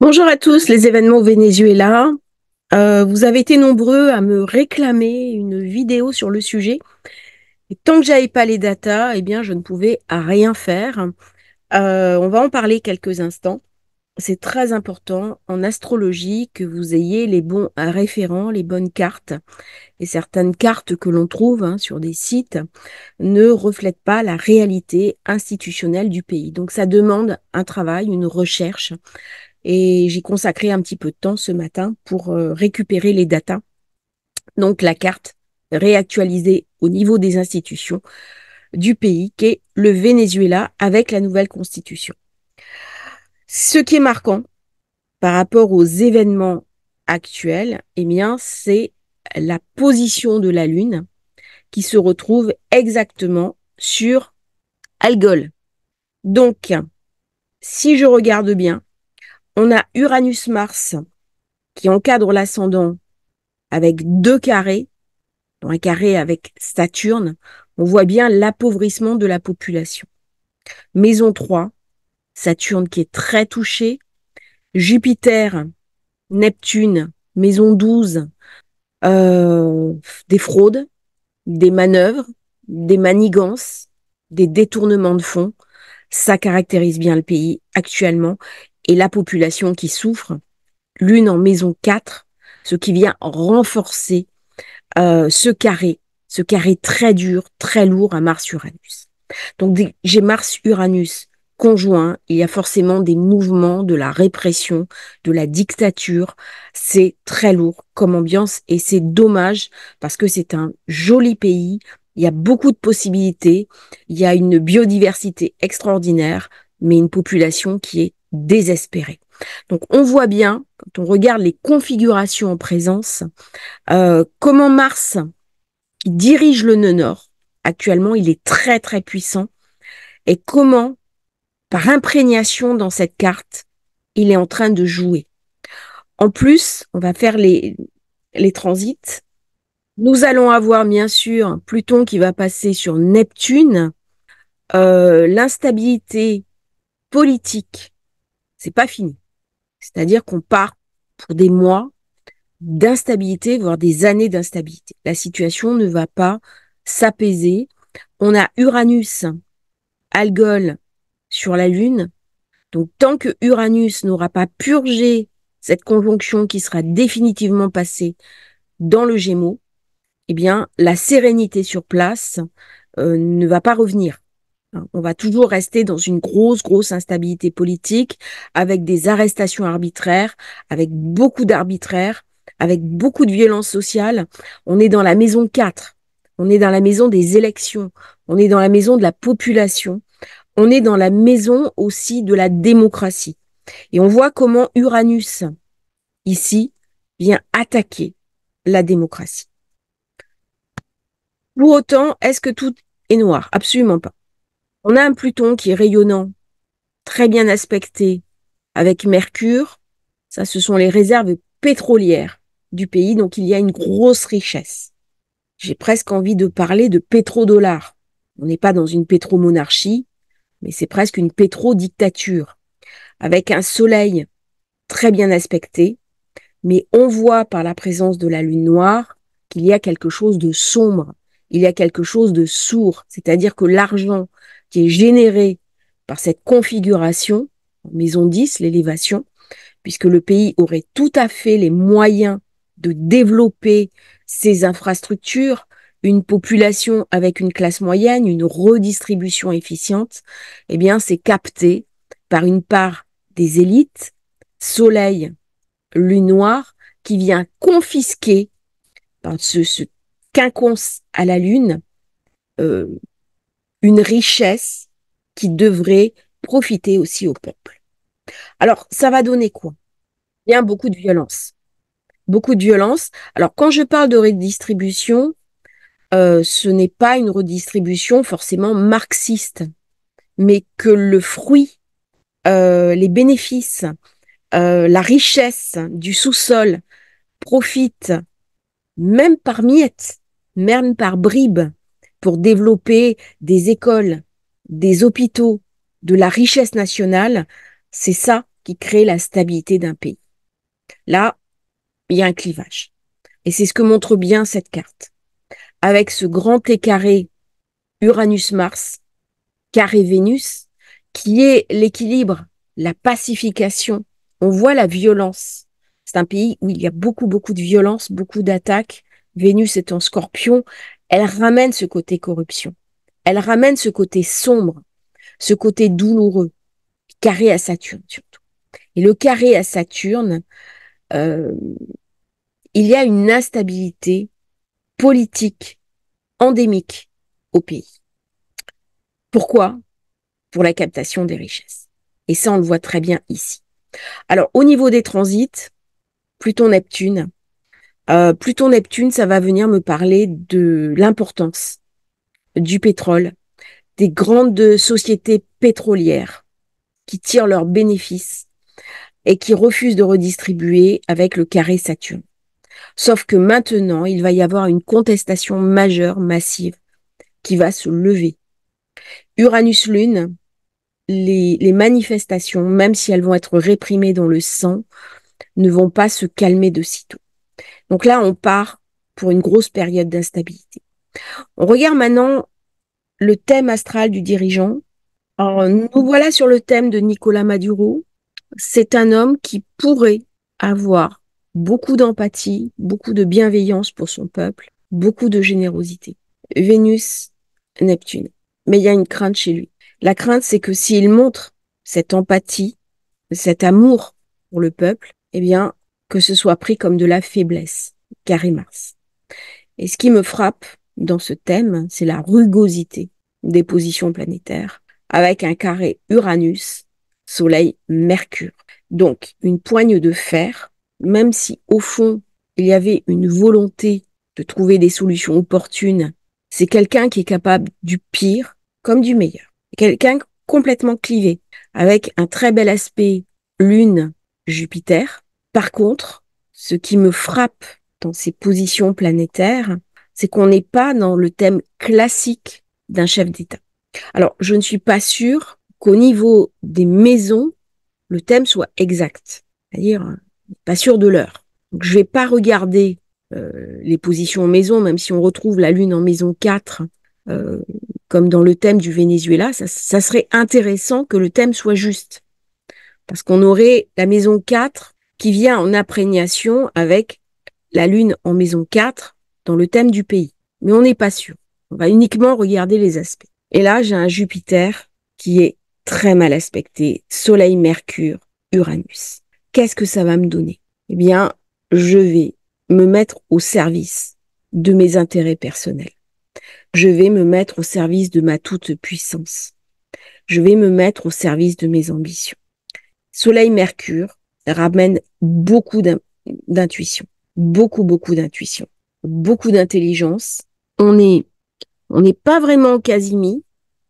Bonjour à tous, les événements au Venezuela. Euh, vous avez été nombreux à me réclamer une vidéo sur le sujet. Et tant que j'avais pas les datas, eh bien, je ne pouvais rien faire. Euh, on va en parler quelques instants. C'est très important en astrologie que vous ayez les bons référents, les bonnes cartes. Et certaines cartes que l'on trouve hein, sur des sites ne reflètent pas la réalité institutionnelle du pays. Donc ça demande un travail, une recherche et j'ai consacré un petit peu de temps ce matin pour euh, récupérer les datas. Donc la carte réactualisée au niveau des institutions du pays qu'est le Venezuela avec la nouvelle constitution. Ce qui est marquant par rapport aux événements actuels, eh bien, c'est la position de la Lune qui se retrouve exactement sur Algol. Donc, si je regarde bien, on a Uranus-Mars qui encadre l'ascendant avec deux carrés, un carré avec Saturne, on voit bien l'appauvrissement de la population. Maison 3, Saturne qui est très touché, Jupiter, Neptune, maison 12, euh, des fraudes, des manœuvres, des manigances, des détournements de fonds, ça caractérise bien le pays actuellement et la population qui souffre, l'une en maison 4, ce qui vient renforcer euh, ce carré, ce carré très dur, très lourd à Mars-Uranus. Donc j'ai Mars-Uranus conjoint, il y a forcément des mouvements de la répression, de la dictature. C'est très lourd comme ambiance et c'est dommage parce que c'est un joli pays, il y a beaucoup de possibilités, il y a une biodiversité extraordinaire, mais une population qui est désespéré. Donc on voit bien, quand on regarde les configurations en présence, euh, comment Mars, dirige le nœud nord, actuellement il est très très puissant, et comment, par imprégnation dans cette carte, il est en train de jouer. En plus, on va faire les, les transits. Nous allons avoir bien sûr Pluton qui va passer sur Neptune, euh, l'instabilité politique c'est pas fini. C'est-à-dire qu'on part pour des mois d'instabilité, voire des années d'instabilité. La situation ne va pas s'apaiser. On a Uranus, Algol sur la Lune. Donc tant que Uranus n'aura pas purgé cette conjonction qui sera définitivement passée dans le Gémeaux, eh bien la sérénité sur place euh, ne va pas revenir. Hein, on va toujours rester dans une grosse, grosse instabilité politique, avec des arrestations arbitraires, avec beaucoup d'arbitraires, avec beaucoup de violence sociale. On est dans la maison 4, on est dans la maison des élections, on est dans la maison de la population, on est dans la maison aussi de la démocratie. Et on voit comment Uranus, ici, vient attaquer la démocratie. Pour autant, est-ce que tout est noir Absolument pas. On a un Pluton qui est rayonnant, très bien aspecté, avec Mercure. Ça, ce sont les réserves pétrolières du pays, donc il y a une grosse richesse. J'ai presque envie de parler de pétrodollar. On n'est pas dans une pétromonarchie, mais c'est presque une pétrodictature, avec un soleil très bien aspecté, mais on voit par la présence de la lune noire qu'il y a quelque chose de sombre, il y a quelque chose de sourd, c'est-à-dire que l'argent, qui est généré par cette configuration, maison 10, l'élévation, puisque le pays aurait tout à fait les moyens de développer ses infrastructures, une population avec une classe moyenne, une redistribution efficiente, eh bien, c'est capté par une part des élites, soleil, lune noire, qui vient confisquer par ce, ce quinconce à la lune, euh, une richesse qui devrait profiter aussi au peuple. Alors, ça va donner quoi eh Bien beaucoup de violence. Beaucoup de violence. Alors, quand je parle de redistribution, euh, ce n'est pas une redistribution forcément marxiste, mais que le fruit, euh, les bénéfices, euh, la richesse du sous-sol profite même par miettes, même par bribes pour développer des écoles, des hôpitaux, de la richesse nationale, c'est ça qui crée la stabilité d'un pays. Là, il y a un clivage. Et c'est ce que montre bien cette carte. Avec ce grand carré Uranus-Mars, carré Vénus, qui est l'équilibre, la pacification. On voit la violence. C'est un pays où il y a beaucoup, beaucoup de violence, beaucoup d'attaques. Vénus est en scorpion, elle ramène ce côté corruption, elle ramène ce côté sombre, ce côté douloureux, carré à Saturne surtout. Et le carré à Saturne, euh, il y a une instabilité politique endémique au pays. Pourquoi Pour la captation des richesses. Et ça, on le voit très bien ici. Alors, au niveau des transits, Pluton-Neptune, euh, Pluton Neptune, ça va venir me parler de l'importance du pétrole, des grandes sociétés pétrolières qui tirent leurs bénéfices et qui refusent de redistribuer avec le carré Saturne. Sauf que maintenant, il va y avoir une contestation majeure, massive, qui va se lever. Uranus-Lune, les, les, manifestations, même si elles vont être réprimées dans le sang, ne vont pas se calmer de sitôt. Donc là, on part pour une grosse période d'instabilité. On regarde maintenant le thème astral du dirigeant. Alors, nous voilà sur le thème de Nicolas Maduro. C'est un homme qui pourrait avoir beaucoup d'empathie, beaucoup de bienveillance pour son peuple, beaucoup de générosité. Vénus, Neptune. Mais il y a une crainte chez lui. La crainte, c'est que s'il montre cette empathie, cet amour pour le peuple, eh bien, que ce soit pris comme de la faiblesse, carré Mars. Et ce qui me frappe dans ce thème, c'est la rugosité des positions planétaires, avec un carré Uranus, Soleil, Mercure. Donc, une poigne de fer, même si au fond, il y avait une volonté de trouver des solutions opportunes, c'est quelqu'un qui est capable du pire comme du meilleur. Quelqu'un complètement clivé, avec un très bel aspect Lune, Jupiter, par contre, ce qui me frappe dans ces positions planétaires, c'est qu'on n'est pas dans le thème classique d'un chef d'État. Alors, je ne suis pas sûre qu'au niveau des maisons, le thème soit exact. C'est-à-dire, euh, pas sûr de l'heure. Donc, je vais pas regarder euh, les positions en maison, même si on retrouve la Lune en maison 4, euh, comme dans le thème du Venezuela, ça, ça serait intéressant que le thème soit juste. Parce qu'on aurait la maison 4 qui vient en imprégnation avec la Lune en maison 4 dans le thème du pays. Mais on n'est pas sûr. On va uniquement regarder les aspects. Et là, j'ai un Jupiter qui est très mal aspecté. Soleil, Mercure, Uranus. Qu'est-ce que ça va me donner Eh bien, je vais me mettre au service de mes intérêts personnels. Je vais me mettre au service de ma toute puissance. Je vais me mettre au service de mes ambitions. Soleil, Mercure, ramène beaucoup d'intuition, beaucoup, beaucoup d'intuition, beaucoup d'intelligence. On est, on n'est pas vraiment quasimi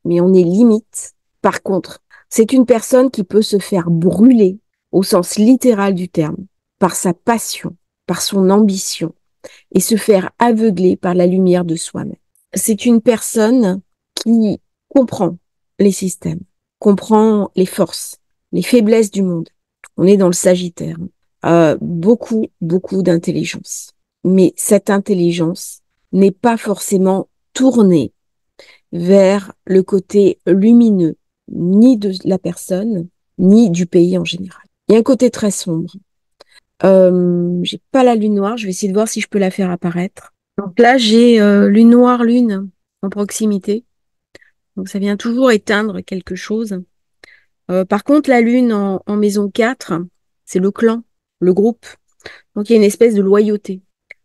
mais on est limite. Par contre, c'est une personne qui peut se faire brûler au sens littéral du terme par sa passion, par son ambition et se faire aveugler par la lumière de soi-même. C'est une personne qui comprend les systèmes, comprend les forces, les faiblesses du monde, on est dans le Sagittaire. Euh, beaucoup, beaucoup d'intelligence. Mais cette intelligence n'est pas forcément tournée vers le côté lumineux, ni de la personne, ni du pays en général. Il y a un côté très sombre. Euh, j'ai pas la lune noire, je vais essayer de voir si je peux la faire apparaître. Donc là, j'ai euh, lune noire, lune en proximité. Donc ça vient toujours éteindre quelque chose. Euh, par contre, la lune en, maison 4, c'est le clan, le groupe. Donc il y a une espèce de loyauté.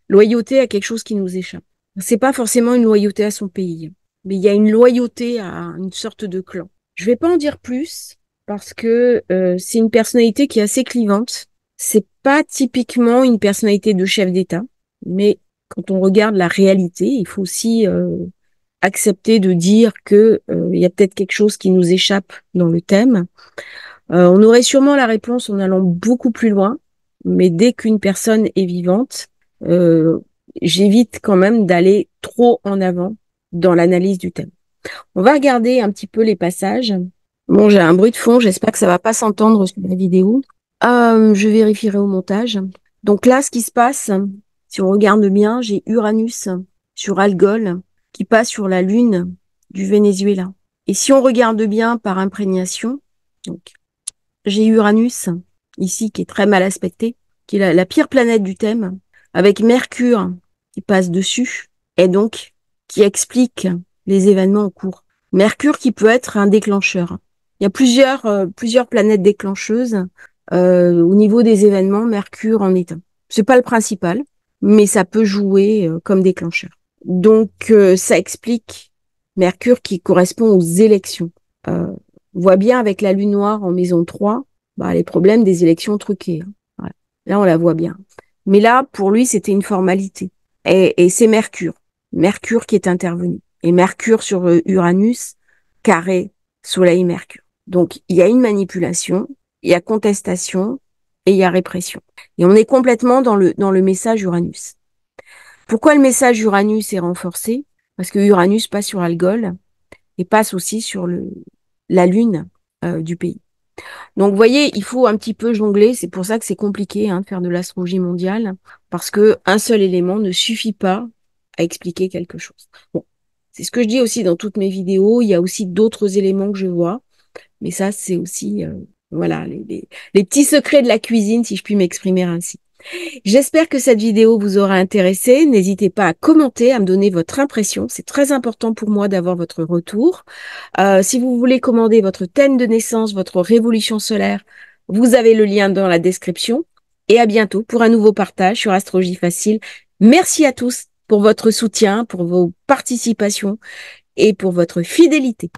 Loyauté à quelque chose qui nous échappe. C'est pas forcément une loyauté à son pays, mais il y a une loyauté à une sorte de clan. Je vais pas en dire plus parce que euh, c'est une personnalité qui est assez clivante. C'est pas typiquement une personnalité de chef d'État, mais quand on regarde la réalité, il faut aussi euh, accepter de dire que il euh, y a peut-être quelque chose qui nous échappe dans le thème. Euh, on aurait sûrement la réponse en allant beaucoup plus loin, mais dès qu'une personne est vivante, euh, j'évite quand même d'aller trop en avant dans l'analyse du thème. On va regarder un petit peu les passages. Bon, j'ai un bruit de fond, j'espère que ça va pas s'entendre sur la vidéo. je vérifierai au montage. Donc là, ce qui se passe, si on regarde bien, j'ai Uranus sur Algol qui passe sur la Lune du Venezuela. Et si on regarde bien par imprégnation, donc j'ai Uranus ici qui est très mal aspecté, qui est la, pire planète du thème, avec Mercure qui passe dessus et donc qui explique les événements en cours. Mercure qui peut être un déclencheur. Il y a plusieurs euh, plusieurs planètes déclencheuses euh, au niveau des événements. Mercure en est un. C'est pas le principal, mais ça peut jouer euh, comme déclencheur. Donc euh, ça explique Mercure qui correspond aux élections. Euh, on voit bien avec la lune noire en maison 3 bah, les problèmes des élections truquées. Hein. Là, on la voit bien. Mais là, pour lui, c'était une formalité. Et, et c'est Mercure. Mercure qui est intervenu. Et Mercure sur euh, Uranus, carré, Soleil, Mercure. Donc, il y a une manipulation, il y a contestation et il y a répression. Et on est complètement dans le, dans le message Uranus. Pourquoi le message Uranus est renforcé Parce que Uranus passe sur Algol et passe aussi sur le, la lune euh, du pays. Donc, vous voyez, il faut un petit peu jongler. C'est pour ça que c'est compliqué hein, de faire de l'astrologie mondiale, parce que un seul élément ne suffit pas à expliquer quelque chose. Bon, c'est ce que je dis aussi dans toutes mes vidéos. Il y a aussi d'autres éléments que je vois, mais ça, c'est aussi euh, voilà les petits secrets de la cuisine, si je puis m'exprimer ainsi. J'espère que cette vidéo vous aura intéressé. N'hésitez pas à commenter, à me donner votre impression. C'est très important pour moi d'avoir votre retour. Euh, si vous voulez commander votre thème de naissance, votre révolution solaire, vous avez le lien dans la description. Et à bientôt pour un nouveau partage sur Astrologie Facile. Merci à tous pour votre soutien, pour vos participations et pour votre fidélité.